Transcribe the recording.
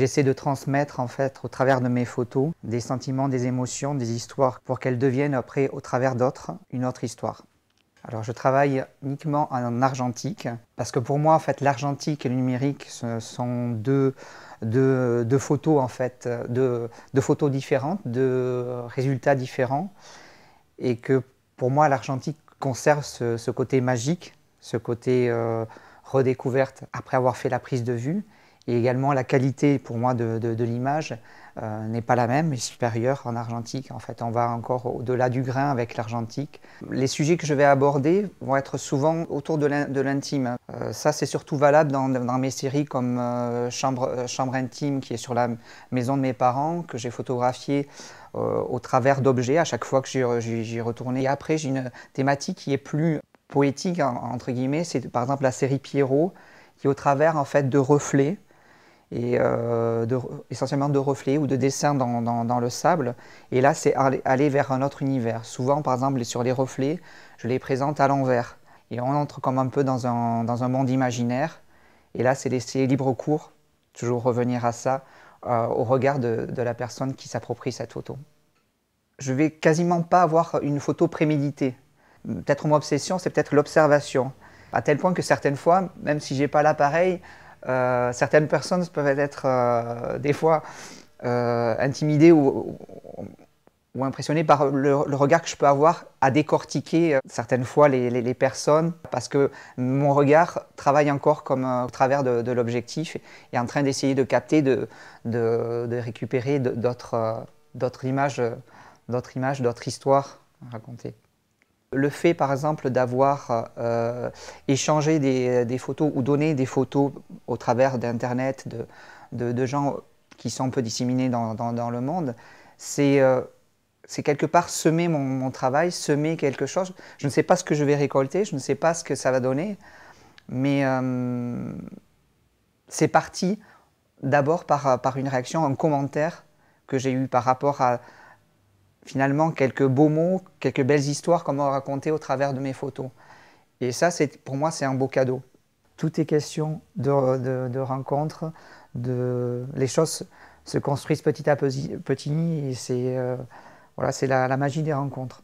J'essaie de transmettre en fait au travers de mes photos des sentiments, des émotions, des histoires pour qu'elles deviennent après au travers d'autres une autre histoire. Alors je travaille uniquement en argentique parce que pour moi en fait l'argentique et le numérique sont deux, photos en fait, deux, photos différentes, deux résultats différents et que pour moi l'argentique conserve ce, côté magique, ce côté euh, redécouverte après avoir fait la prise de vue et également, la qualité pour moi de, l'image euh, n'est pas la même, mais supérieure en argentique. En fait, on va encore au-delà du grain avec l'argentique. Les sujets que je vais aborder vont être souvent autour de l'intime. Euh, ça, c'est surtout valable dans, mes séries comme euh, Chambre, Chambre intime, qui est sur la maison de mes parents, que j'ai photographié au travers d'objets à chaque fois que j'y retournais. retourné. après, j'ai une thématique qui est plus poétique, entre guillemets. C'est par exemple la série Pierrot, qui, au travers en fait de reflets, et euh, essentiellement de reflets ou de dessins dans, le sable. Et là, c'est aller vers un autre univers. Souvent, par exemple, sur les reflets, je les présente à l'envers. Et on entre comme un peu dans un, monde imaginaire. Et là, c'est laisser libre cours, toujours revenir à ça, euh, au regard de, de la personne qui s'approprie cette photo. Je vais quasiment pas avoir une photo préméditée. Peut-être mon obsession, c'est peut-être l'observation. À tel point que certaines fois, même si j'ai pas l'appareil, euh, certaines personnes peuvent être euh, des fois euh, intimidées ou, impressionnées par le, regard que je peux avoir à décortiquer certaines fois les, personnes, parce que mon regard travaille encore comme au travers de, l'objectif et en train d'essayer de capter, de, récupérer d'autres images, d'autres images, d'autres histoires à raconter. Le fait, par exemple, d'avoir échangé des, photos ou donné des photos au travers d'Internet, de, de, gens qui sont un peu disséminés dans, le monde, euh, c'est quelque part semer mon, travail, semer quelque chose. Je ne sais pas ce que je vais récolter, je ne sais pas ce que ça va donner, mais euh, c'est parti d'abord par, par une réaction, un commentaire que j'ai eu par rapport à finalement quelques beaux mots, quelques belles histoires qu'on m'a racontées au travers de mes photos. Et ça, pour moi, c'est un beau cadeau tout est question de, rencontres, de, les choses se construisent petit à petit, et c'est euh, voilà, la magie des rencontres.